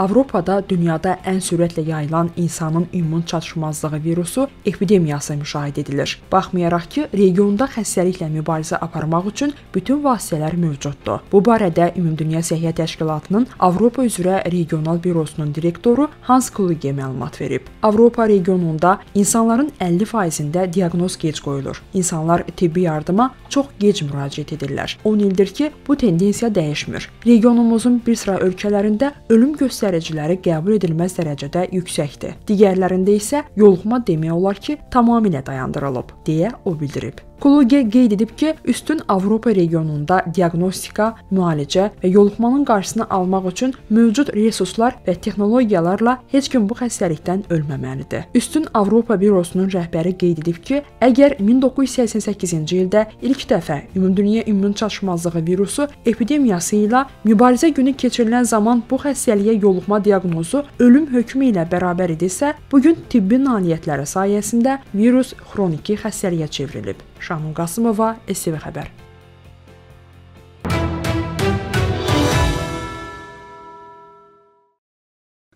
Avropada dünyada ən sürətlə yayılan insanın immun çatışmazlığı virusu epidemiyası müşahidə edilir. Baxmayaraq ki, regionda xəstəliklə mübarizə aparmaq üçün bütün vasitələr mövcuddur. Bu barədə Ümumdünya Səhiyyə Təşkilatının Avropa üzrə regional bürosunun direktoru Hans Kluge məlumat verib. Avropa regionunda insanların 50%-də diaqnoz gec qoyulur. İnsanlar tibbi yardıma çox gec müraciət edirlər. 10 ildir ki, bu tendensiya dəyişmir. Regionumuzun bir sıra ölkələrində ölüm göstəriciləri dərəcələri qəbul edilməz dərəcədə yüksəkdir. Digərlərində isə yoluxma demək olar ki, tamamilə dayandırılıb, deyə o bildirib. Kluge qeyd edib ki, üstün Avropa regionunda diaqnostika, müalicə və yoluxmanın qarşısını almaq üçün mövcud resurslar və texnologiyalarla heç kim bu xəstəlikdən ölməməlidir. Üstün Avropa bürosunun rəhbəri qeyd edib ki, əgər 1988-ci ildə ilk dəfə ümumdünya immun çatışmazlığı virusu epidemiyası ilə mübarizə günü keçirilən zaman bu xəstəliyə yoluxma diaqnozu ölüm hökmü ilə bərabər idisə, bu gün tibbi nailiyyətlərə sayəsində virus xroniki xəstəliyə çevrilib. Şahin Qasımova, STV Xəbər.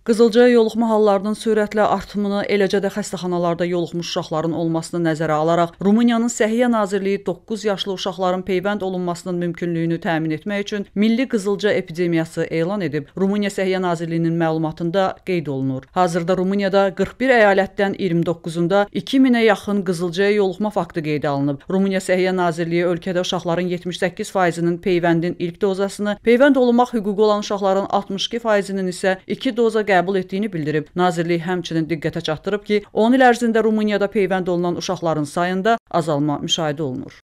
Qızılcaya yoluxma hallarının sürətlə artımını, eləcə də xəstəxanalarda yoluxmuş uşaqların olmasını nəzərə alaraq Rumıniyanın Səhiyyə Nazirliyi 9 yaşlı uşaqların peyvənd olunmasının mümkünlüyünü təmin etmək üçün milli qızılca epidemiyası elan edib. Rumıniya Səhiyyə Nazirliyinin məlumatında qeyd olunur. Hazırda Rumıniyada 41 əyalətdən 29-unda 2000-ə yaxın qızılcaya yoluxma faktı qeydə alınıb. Rumıniya Səhiyyə Nazirliyi ölkədə uşaqların 78%-nin peyvəndin ilk dozasını, peyvənd olunmaq hüququ olan uşaqların 62%-nin isə 2 doza qəbul etdiyini bildirib. Nazirlik həmçinin diqqətə çatdırıb ki, 10 il ərzində Rumuniyada peyvənd olunan uşaqların sayında azalma müşahidə olunur.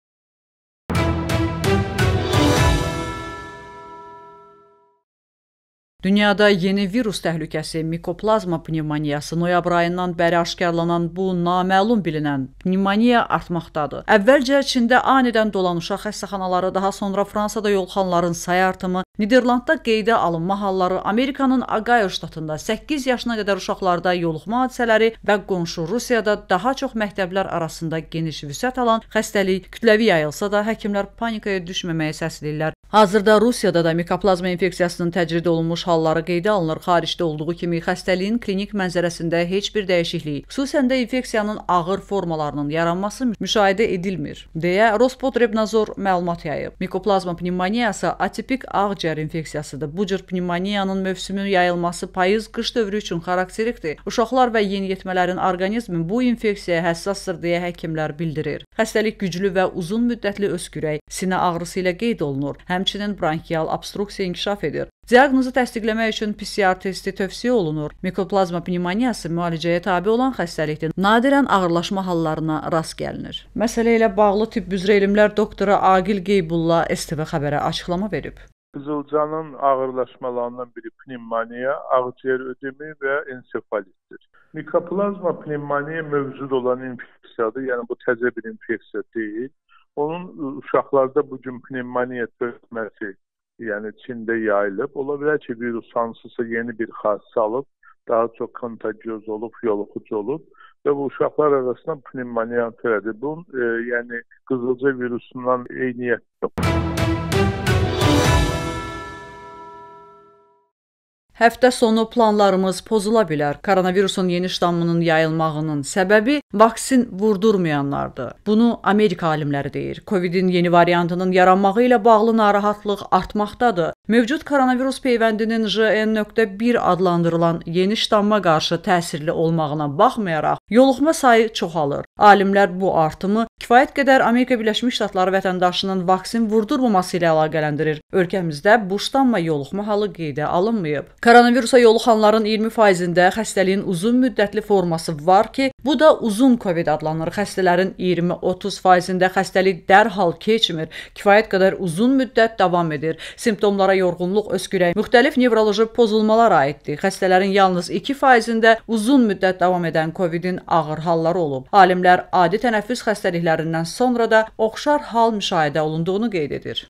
Dünyada yeni virus təhlükəsi mikoplazma pnevmoniyası noyabr ayından bəri aşkarlanan bu naməlum bilinən pnevmoniya artmaqdadır. Əvvəlcə Çində anidən dolan uşaq xəstəxanaları, daha sonra Fransada yolxanların sayı artımı, Niderlandda qeydə alınma halları Amerikanın Agayo ştatında 8 yaşına qədər uşaqlarda yoluxma hadisələri və qonşu Rusiyada daha çox məktəblər arasında geniş vüsət alan xəstəlik kütləvi yayılsa da həkimlər panikaya düşməməyə səsləyirlər. Hazırda Rusiyada da mikoplazma infeksiyasının təcrid olunmuş halları qeydə alınır. Xaricdə olduğu kimi xəstəliyin klinik mənzərəsində heç bir dəyişiklik, xüsusən də infeksiyanın ağır formalarının yaranması müşahidə edilmir, deyə Rospotrebnadzor məlumat yayıb. Mikoplazma pnevmoniyası atipik ağciyər infeksiyasıdır. Bu cür pnevmoniyanın mövsümün yayılması payız qış dövrü üçün xarakterikdir. Uşaqlar və yeniyetmələrin orqanizmi bu infeksiyaya həssasdır deyə həkimlər bildirir. Xəstəlik güclü və uzun müddətli öskürək, sinə ağrısı ilə qeyd olunur. Həm həmçinin bronkial obstruksiya inkişaf edir. Diaqnozu təsdiqləmək üçün PCR testi tövsiyə olunur. Mikoplazma pnevmoniyası müalicəyə tabe olan xəstəlikdir. Nadirən ağırlaşma hallarına rast gəlinir. Məsələ ilə bağlı tibb üzrə elmlər doktoru Aqil Qeybulla STV xəbərə açıqlama verib. Qızılcanın ağırlaşmalarından biri pnevmoniya, ağciyər ödemi və ensefalitdir. Mikoplazma pnevmoniya mövcud olan infeksiyadır, yəni bu təzə bir infeksiya deyil onun uşaqlarda bu gün pnevmoniya törtməsi, yəni Çində yayılıb. Ola bilər ki, virus hansısa yeni bir xassası alıb, daha çox kontagioz olub, yoluxucu olub və bu uşaqlar arasında pnevmoniya törədir. Bu, e, yəni qızılca virusundan eyniyyət yoxdur. Həftə sonu planlarımız pozula bilər. Koronavirusun yeni ştammının yayılmağının səbəbi vaksin vurdurmayanlardır. Bunu Amerika alimləri deyir. COVID-in yeni variantının yaranmağı ilə bağlı narahatlıq artmaqdadır. Mövcud koronavirus peyvəndinin JN.1 adlandırılan yeni ştamma qarşı təsirli olmağına baxmayaraq, yoluxma sayı çoxalır. Alimlər bu artımı kifayət qədər Amerika Birləşmiş Ştatları vətəndaşının vaksin vurdurmaması ilə əlaqələndirir. Ölkəmizdə bu ştamma yoluxma halı qeydə alınmayıb. Koronavirusa yoluxanların 20%-də xəstəliyin uzun müddətli forması var ki, bu da uzun COVID adlanır. Xəstələrin 20-30%-də xəstəlik dərhal keçmir, kifayət qədər uzun müddət davam edir. Simptomlara yorğunluq öskürək, müxtəlif nevroloji pozulmalara aiddir. Xəstələrin yalnız 2%-də uzun müddət davam edən COVID-in ağır halları olub. Alimlər adi tənəffüs xəstəliklərindən sonra da oxşar hal müşahidə olunduğunu qeyd edir.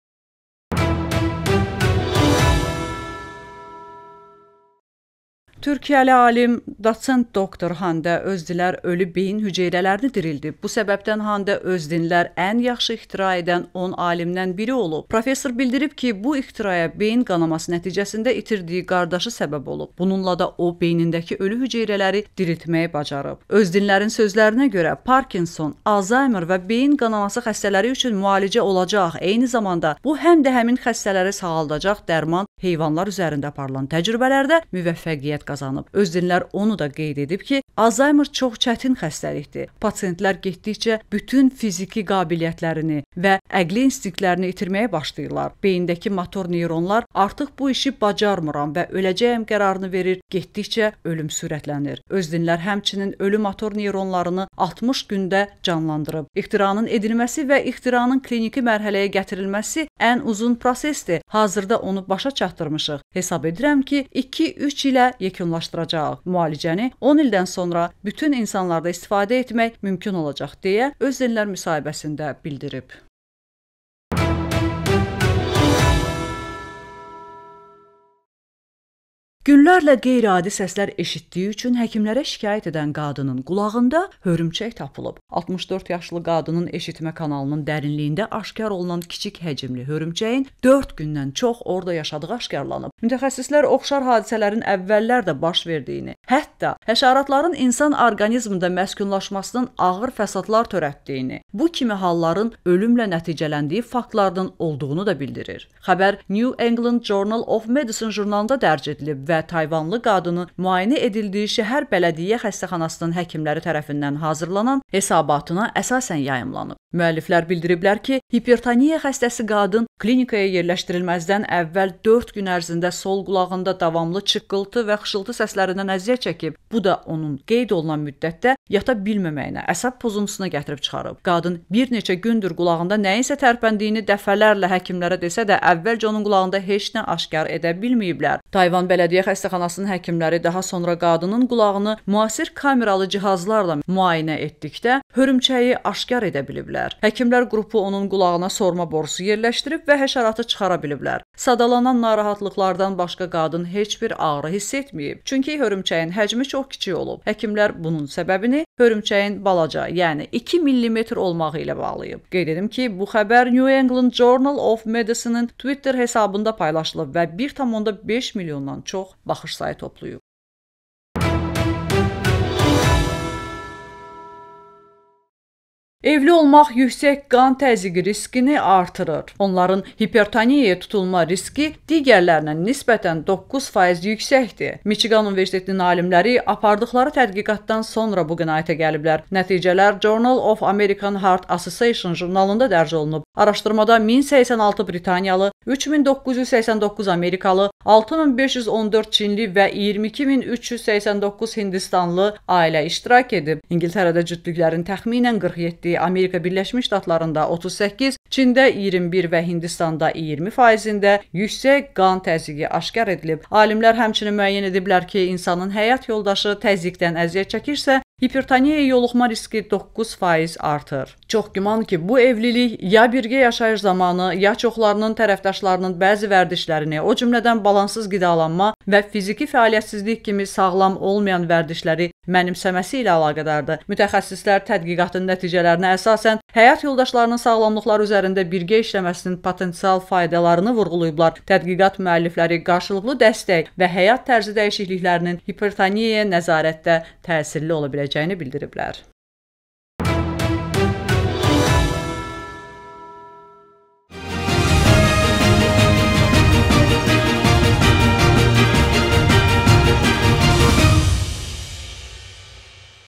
Türkiyəli alim dotsent doktor Handa Özdilər ölü beyin hüceyrələrini dirildib. Bu səbəbdən Handa Özdinlər ən yaxşı ixtira edən 10 alimdən biri olub. Professor bildirib ki, bu ixtiraya beyin qanaması nəticəsində itirdiyi qardaşı səbəb olub. Bununla da o beynindəki ölü hüceyrələri diriltməyi bacarıb. Özdinlərin sözlərinə görə Parkinson, Alzheimer və beyin qanaması xəstələri üçün müalicə olacaq. Eyni zamanda bu həm də həmin xəstələri sağaldacaq dərman heyvanlar üzərində aparılan təcrübələrdə müvəffəqiyyət qazanıb qazanıb. Özdinlər onu da qeyd edib ki, Alzheimer çox çətin xəstəlikdir. Pasiyentlər getdikcə bütün fiziki qabiliyyətlərini və əqli instinktlərini itirməyə başlayırlar. Beyindəki motor neyronlar artıq bu işi bacarmıram və öləcəyəm qərarını verir. Getdikcə ölüm sürətlənir. Özdinlər həmçinin ölü motor neyronlarını 60 gündə canlandırıb. İxtiranın edilməsi və ixtiranın kliniki mərhələyə gətirilməsi ən uzun prosesdir. Hazırda onu başa çatdırmışıq. Hesab edirəm ki, 2-3 ilə yekunlanacaq yekunlaşdıracaq müalicəni 10 ildən sonra bütün insanlarda istifadə etmək mümkün olacaq deyə öz dinlər müsahibəsində bildirib. Günlərlə qeyri-adi səslər eşitdiyi üçün həkimlərə şikayət edən qadının qulağında hörümçək tapılıb. 64 yaşlı qadının eşitmə kanalının dərinliyində aşkar olunan kiçik həcmli hörümçəyin 4 gündən çox orada yaşadığı aşkarlanıb. Mütəxəssislər oxşar hadisələrin əvvəllər də baş verdiyini, hətta həşəratların insan orqanizmində məskunlaşmasının ağır fəsadlar törətdiyini, bu kimi halların ölümlə nəticələndiyi faktlardan olduğunu da bildirir. Xəbər New England Journal of Medicine jurnalında dərc edilib və Tayvanlı qadının müayinə edildiyi şəhər bələdiyyə xəstəxanasının həkimləri tərəfindən hazırlanan hesabatına əsasən yayımlanıb. Müəlliflər bildiriblər ki, hipertoniya xəstəsi qadın klinikaya yerləşdirilməzdən əvvəl 4 gün ərzində sol qulağında davamlı çıqqıltı və xışıltı səslərindən əziyyət çəkib. Bu da onun qeyd olunan müddətdə yata bilməməyinə, əsəb pozuntusuna gətirib çıxarıb. Qadın bir neçə gündür qulağında nəyinsə tərpəndiyini dəfələrlə həkimlərə desə də əvvəlcə onun qulağında heç nə aşkar edə bilməyiblər. Tayvan bələdiyyə Ədliyyə xəstəxanasının həkimləri daha sonra qadının qulağını müasir kameralı cihazlarla müayinə etdikdə hörümçəyi aşkar edə biliblər. Həkimlər qrupu onun qulağına sorma borusu yerləşdirib və həşəratı çıxara biliblər. Sadalanan narahatlıqlardan başqa qadın heç bir ağrı hiss etməyib. Çünki hörümçəyin həcmi çox kiçik olub. Həkimlər bunun səbəbini hörümçəyin balaca, yəni 2 mm olmağı ilə bağlayıb. Qeyd edim ki, bu xəbər New England Journal of Medicine-in Twitter hesabında paylaşılıb və 1.5 milyondan çox çox baxış sayı toplayıb. Evli olmaq yüksək qan təzyiqi riskini artırır. Onların hipertoniyaya tutulma riski digərlərinə nisbətən 9% yüksəkdir. Michigan Universitetinin alimləri apardıqları tədqiqatdan sonra bu qənaətə gəliblər. Nəticələr Journal of American Heart Association jurnalında dərc olunub. Araşdırmada 1086 Britaniyalı 3989 Amerikalı, 6514 Çinli və 22389 Hindistanlı ailə iştirak edib. İngiltərədə cütlüklərin təxminən 47, Amerika Birləşmiş Ştatlarında 38, Çində 21 və Hindistanda 20 faizində yüksək qan təzyiqi aşkar edilib. Alimlər həmçinin müəyyən ediblər ki, insanın həyat yoldaşı təzyiqdən əziyyət çəkirsə, Hipertoniyaya yoluxma riski 9% artır. Çox güman ki, bu evlilik ya birgə yaşayış zamanı, ya çoxlarının tərəfdaşlarının bəzi vərdişlərini, o cümlədən balansız qidalanma və fiziki fəaliyyətsizlik kimi sağlam olmayan vərdişləri mənimsəməsi ilə əlaqədardır. Mütəxəssislər tədqiqatın nəticələrinə əsasən həyat yoldaşlarının sağlamlıqları üzərində birgə işləməsinin potensial faydalarını vurğulayıblar. Tədqiqat müəllifləri qarşılıqlı dəstək və həyat tərzi dəyişikliklərinin hipertoniyaya nəzarətdə təsirli ola biləcəyini bildiriblər.